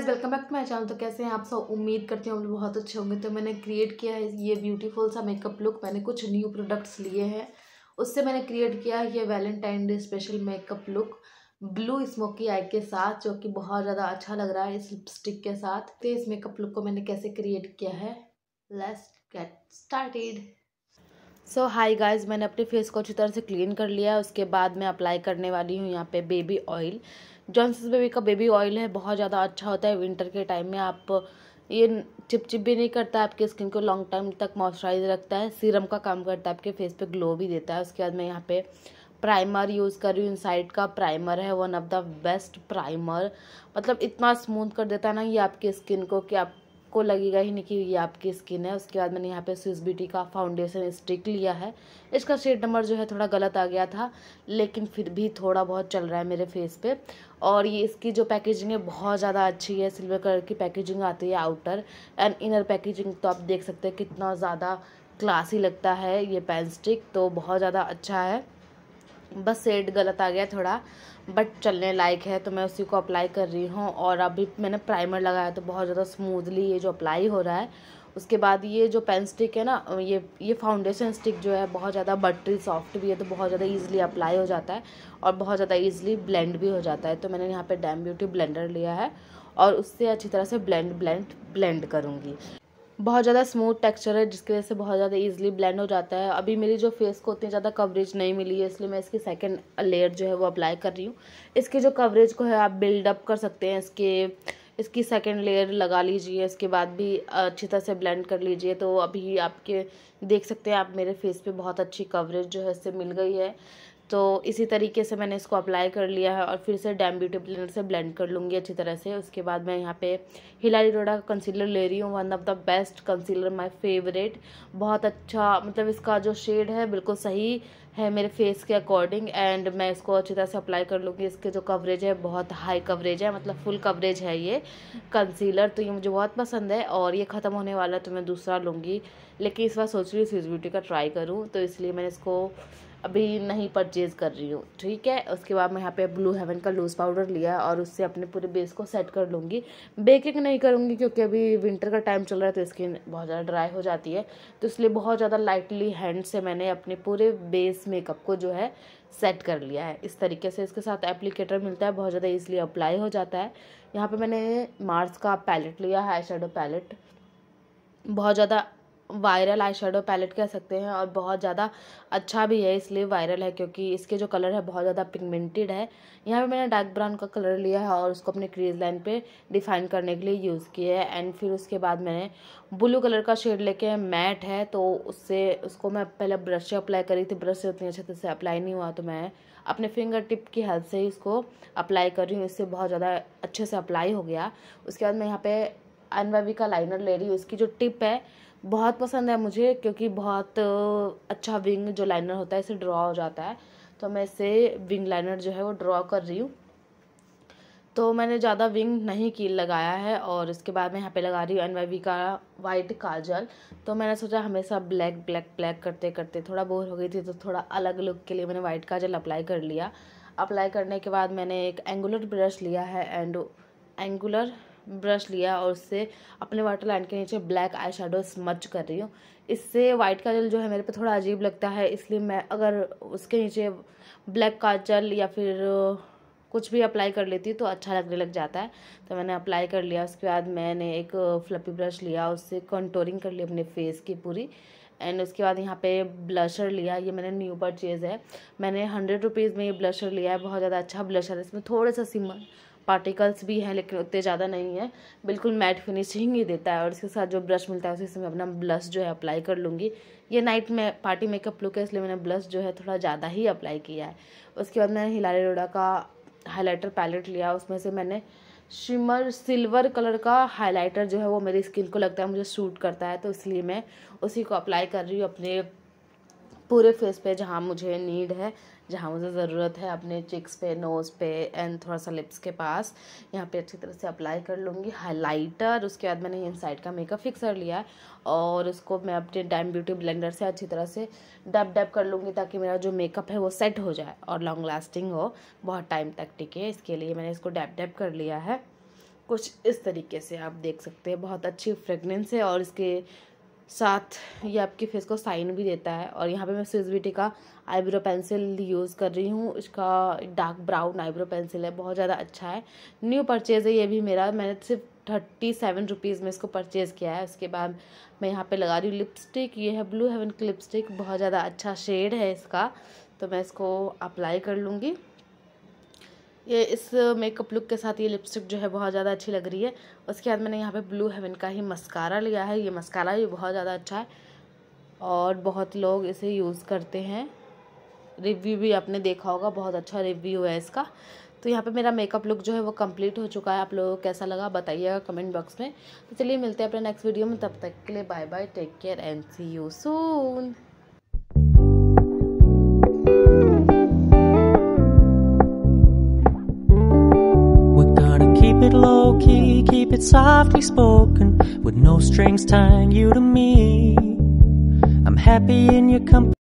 Guys welcome back to my channel तो कैसे हैं आप सब उम्मीद करती हूँ हम लोग बहुत अच्छे होंगे तो मैंने क्रिएट किया है ये ब्यूटीफुल सा मेकअप लुक मैंने कुछ न्यू प्रोडक्ट्स लिए हैं उससे मैंने क्रिएट किया है ये Valentine day special makeup look blue smoky eye के साथ जो कि बहुत ज़्यादा अच्छा लग रहा है इस लिपस्टिक के साथ तो इस मेकअप लुक को मैंने कैसे क्रिएट किया है let's get started so hi guys मैंने अपने फेस को अच्छी तरह से क्लीन कर लिया है उसके बाद मैं अप्लाई करने वाली हूँ यहाँ पे बेबी ऑयल जॉनसन्स बेबी का बेबी ऑयल है बहुत ज़्यादा अच्छा होता है विंटर के टाइम में आप ये चिपचिप भी नहीं करता आपकी स्किन को लॉन्ग टाइम तक मॉइस्चराइज रखता है सीरम का काम करता है आपके फेस पे ग्लो भी देता है उसके बाद मैं यहाँ पे प्राइमर यूज़ कर रही हूँ इनसाइड का प्राइमर है one of the best primer मतलब इतना स्मूथ कर देता है ना ये आपकी स्किन को कि आप को लगेगा ही नहीं कि ये आपकी स्किन है उसके बाद मैंने यहाँ पे स्विस ब्यूटी का फाउंडेशन स्टिक लिया है इसका शेड नंबर जो है थोड़ा गलत आ गया था लेकिन फिर भी थोड़ा बहुत चल रहा है मेरे फेस पे और ये इसकी जो पैकेजिंग है बहुत ज़्यादा अच्छी है सिल्वर कलर की पैकेजिंग आती है आउटर एंड इनर पैकेजिंग तो आप देख सकते हैं कितना ज़्यादा क्लासी लगता है ये पेन स्टिक तो बहुत ज़्यादा अच्छा है बस सेट गलत आ गया थोड़ा बट चलने लायक है तो मैं उसी को अप्लाई कर रही हूँ और अभी मैंने प्राइमर लगाया तो बहुत ज़्यादा स्मूथली ये जो अप्लाई हो रहा है उसके बाद ये जो पेन स्टिक है ना ये ये फाउंडेशन स्टिक जो है बहुत ज़्यादा बटरी सॉफ्ट भी है तो बहुत ज़्यादा ईजिली अप्लाई हो जाता है और बहुत ज़्यादा ईजिली ब्लेंड भी हो जाता है तो मैंने यहाँ पे डैम ब्यूटी ब्लेंडर लिया है और उससे अच्छी तरह से ब्लेंड ब्लेंड ब्लेंड करूँगी बहुत ज़्यादा स्मूथ टेक्सचर है जिसकी वजह से बहुत ज़्यादा ईजिली ब्लेंड हो जाता है अभी मेरी जो फेस को उतनी ज़्यादा कवरेज नहीं मिली है इसलिए मैं इसकी सेकेंड लेयर जो है वो अप्लाई कर रही हूँ इसकी जो कवरेज को है आप बिल्डअप कर सकते हैं इसके इसकी सेकेंड लेयर लगा लीजिए इसके बाद भी अच्छी तरह से ब्लेंड कर लीजिए तो अभी आपके देख सकते हैं आप मेरे फेस पे बहुत अच्छी कवरेज जो है इससे मिल गई है तो इसी तरीके से मैंने इसको अप्लाई कर लिया है और फिर से डैम ब्यूटी ब्लेंडर से ब्लेंड कर लूँगी अच्छी तरह से उसके बाद मैं यहाँ पे हिलारी डोडा का कंसीलर ले रही हूँ one of the best concealer my favourite बहुत अच्छा मतलब इसका जो शेड है बिल्कुल सही है मेरे फेस के अकॉर्डिंग एंड मैं इसको अच्छी तरह से अप्लाई कर लूँगी इसके जो कवरेज है बहुत हाई कवरेज है मतलब फुल कवरेज है ये कंसीलर तो ये मुझे बहुत पसंद है और ये ख़त्म होने वाला तो मैं दूसरा लूँगी लेकिन इस बार सोच रही हूँ स्विज ब्यूटी का ट्राई करूँ तो इसलिए मैंने इसको अभी नहीं परचेज़ कर रही हूँ ठीक है उसके बाद मैं यहाँ पे ब्लू हेवन का लूज़ पाउडर लिया और उससे अपने पूरे बेस को सेट कर लूँगी बेकिंग नहीं करूँगी क्योंकि अभी विंटर का टाइम चल रहा है तो स्किन बहुत ज़्यादा ड्राई हो जाती है तो इसलिए बहुत ज़्यादा लाइटली हैंड से मैंने अपने पूरे बेस फेस मेकअप को जो है सेट कर लिया है इस तरीके से इसके साथ एप्लीकेटर मिलता है बहुत ज़्यादा ईजिली अप्लाई हो जाता है यहाँ पे मैंने मार्स का पैलेट लिया है शेडो पैलेट बहुत ज़्यादा वायरल आई शेडो पैलेट कह सकते हैं और बहुत ज़्यादा अच्छा भी है इसलिए वायरल है क्योंकि इसके जो कलर है बहुत ज़्यादा पिगमेंटेड है यहाँ पे मैंने डार्क ब्राउन का कलर लिया है और उसको अपने क्रीज लाइन पे डिफाइन करने के लिए यूज़ किया है एंड फिर उसके बाद मैंने ब्लू कलर का शेड लेके मैट है तो उससे उसको मैं पहले ब्रश से अप्लाई करी थी ब्रश से उतनी अच्छे तरह से अप्लाई नहीं हुआ तो मैं अपने फिंगर टिप की हेल्प से ही इसको अप्लाई कर रही हूँ इससे बहुत ज़्यादा अच्छे से अप्लाई हो गया उसके बाद मैं यहाँ पे अनवेवी का लाइनर ले रही हूँ उसकी जो टिप है बहुत पसंद है मुझे क्योंकि बहुत अच्छा विंग जो लाइनर होता है इसे ड्रॉ हो जाता है तो मैं इसे विंग लाइनर जो है वो ड्रॉ कर रही हूँ तो मैंने ज़्यादा विंग नहीं की लगाया है और इसके बाद मैं यहाँ पे लगा रही हूँ एन का वाइट काजल तो मैंने सोचा हमेशा ब्लैक ब्लैक ब्लैक करते करते थोड़ा बोर हो गई थी तो थोड़ा अलग लुक के लिए मैंने वाइट काजल अप्लाई कर लिया अप्लाई करने के बाद मैंने एक एंगुलर ब्रश लिया है एंड एंगुलर ब्रश लिया और उससे अपने वाटर लाइन के नीचे ब्लैक आई शेडो स्मच कर रही हूँ इससे वाइट काजल जो है मेरे पे थोड़ा अजीब लगता है इसलिए मैं अगर उसके नीचे ब्लैक काजल या फिर कुछ भी अप्लाई कर लेती तो अच्छा लगने लग जाता है तो मैंने अप्लाई कर लिया उसके बाद मैंने एक फ्लपी ब्रश लिया उससे कंटोरिंग कर ली अपने फेस की पूरी एंड उसके बाद यहाँ पे ब्लशर लिया ये मैंने न्यू परचेज़ है मैंने हंड्रेड रुपीज़ में ये ब्लशर लिया है बहुत ज़्यादा अच्छा ब्लशर है इसमें थोड़ा सा सिमर पार्टिकल्स भी हैं लेकिन उतने ज़्यादा नहीं है बिल्कुल मैट फिनिशिंग ही देता है और इसके साथ जो ब्रश मिलता है उसी से मैं अपना ब्लश जो है अप्लाई कर लूँगी ये नाइट में पार्टी मेकअप लुक है इसलिए मैंने ब्लश जो है थोड़ा ज़्यादा ही अप्लाई किया है उसके बाद मैंने हिलारी रोडा का हाईलाइटर पैलेट लिया उसमें से मैंने शिमर सिल्वर कलर का हाईलाइटर जो है वो मेरी स्किन को लगता है मुझे सूट करता है तो इसलिए मैं उसी को अप्लाई कर रही हूँ अपने पूरे फेस पे जहाँ मुझे नीड है जहाँ मुझे ज़रूरत है अपने चिक्स पे नोज़ पे एंड थोड़ा सा लिप्स के पास यहाँ पे अच्छी तरह से अप्लाई कर लूँगी हाइलाइटर उसके बाद मैंने इन साइड का मेकअप फिक्स कर लिया है और इसको मैं अपने डैम ब्यूटी ब्लेंडर से अच्छी तरह से डब डब कर लूँगी ताकि मेरा जो मेकअप है वो सेट हो जाए और लॉन्ग लास्टिंग हो बहुत टाइम तक टिके इसके लिए मैंने इसको डैप डैप कर लिया है कुछ इस तरीके से आप देख सकते हैं बहुत अच्छी फ्रेगनेंस है और इसके साथ ये आपके फेस को साइन भी देता है और यहाँ पे मैं स्विस बीटी का आईब्रो पेंसिल यूज़ कर रही हूँ इसका डार्क ब्राउन आईब्रो पेंसिल है बहुत ज़्यादा अच्छा है न्यू परचेज़ है ये भी मेरा मैंने सिर्फ थर्टी सेवन रुपीज़ में इसको परचेज़ किया है उसके बाद मैं यहाँ पे लगा रही हूँ लिपस्टिक ये है ब्लू हेवन की लिपस्टिक बहुत ज़्यादा अच्छा शेड है इसका तो मैं इसको अप्लाई कर लूँगी ये इस मेकअप लुक के साथ ये लिपस्टिक जो है बहुत ज़्यादा अच्छी लग रही है उसके बाद मैंने यहाँ पे ब्लू हेवन का ही मस्कारा लिया है ये मस्कारा भी बहुत ज़्यादा अच्छा है और बहुत लोग इसे यूज़ करते हैं रिव्यू भी आपने देखा होगा बहुत अच्छा रिव्यू है इसका तो यहाँ पे मेरा मेकअप लुक जो है वो कंप्लीट हो चुका है आप लोगों को कैसा लगा बताइएगा कमेंट बॉक्स में तो चलिए मिलते हैं अपने नेक्स्ट वीडियो में तब तक के लिए bye bye take care and see you soon softly spoken, with no strings tying you to me. I'm happy in your company.